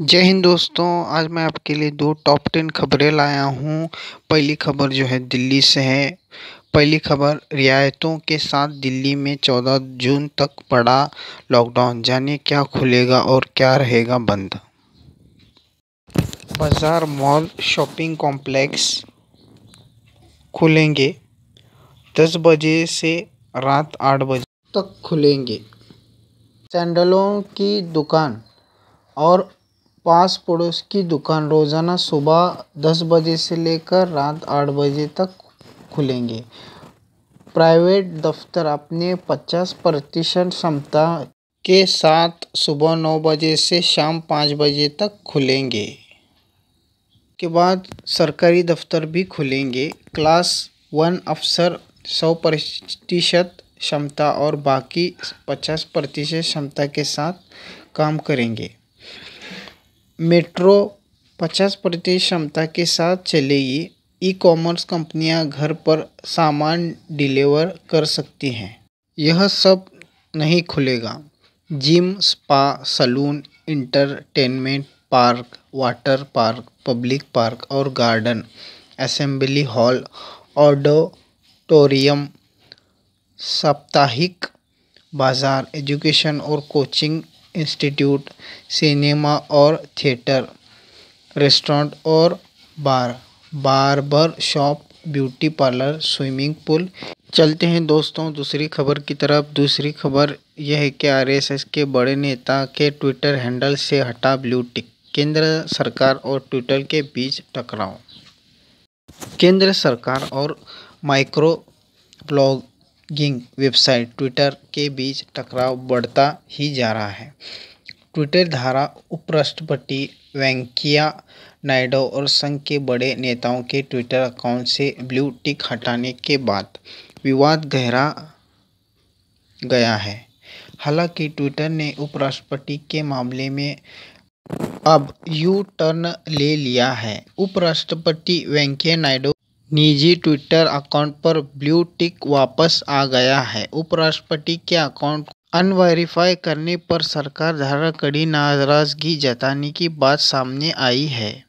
जय हिंद दोस्तों आज मैं आपके लिए दो टॉप टेन खबरें लाया हूं पहली खबर जो है दिल्ली से है पहली खबर रियायतों के साथ दिल्ली में 14 जून तक पड़ा लॉकडाउन जाने क्या खुलेगा और क्या रहेगा बंद बाज़ार मॉल शॉपिंग कॉम्प्लेक्स खुलेंगे 10 बजे से रात 8 बजे तक खुलेंगे सैंडलों की दुकान और पास पड़ोस की दुकान रोजाना सुबह दस बजे से लेकर रात आठ बजे तक खुलेंगे प्राइवेट दफ्तर अपने पचास प्रतिशत क्षमता के साथ सुबह नौ बजे से शाम पाँच बजे तक खुलेंगे के बाद सरकारी दफ्तर भी खुलेंगे क्लास वन अफसर सौ प्रतिशत क्षमता और बाकी पचास प्रतिशत क्षमता के साथ काम करेंगे मेट्रो पचास प्रतिशत क्षमता के साथ चलेगी ई कॉमर्स कंपनियां घर पर सामान डिलीवर कर सकती हैं यह सब नहीं खुलेगा gym spa salon entertainment park water park public park और गार्डन असेंबली हॉल ऑडोटोरियम साप्ताहिक बाज़ार एजुकेशन और कोचिंग इंस्टीट्यूट सिनेमा और थिएटर रेस्टोरेंट और bar bar shop beauty parlour swimming pool चलते हैं दोस्तों दूसरी खबर की तरफ दूसरी खबर यह है कि आरएसएस के बड़े नेता के ट्विटर हैंडल से हटा ब्लू टिक केंद्र सरकार और ट्विटर के बीच टकराव केंद्र सरकार और microblogging website Twitter के बीच टकराव बढ़ता ही जा रहा है ट्विटर धारा उपराष्ट्रपति वेंकैया नायडो और संघ के बड़े नेताओं के ट्विटर अकाउंट से ब्लू टिक हटाने के बाद विवाद गहरा गया है हालांकि ट्विटर ने उपराष्ट्रपति के मामले में अब यू टर्न ले लिया है उपराष्ट्रपति वेंकैया नायडू निजी ट्विटर अकाउंट पर ब्लू टिक वापस आ गया है उपराष्ट्रपति के अकाउंट अनवेरीफाई करने पर सरकार द्वारा कड़ी नाराजगी जताने की बात सामने आई है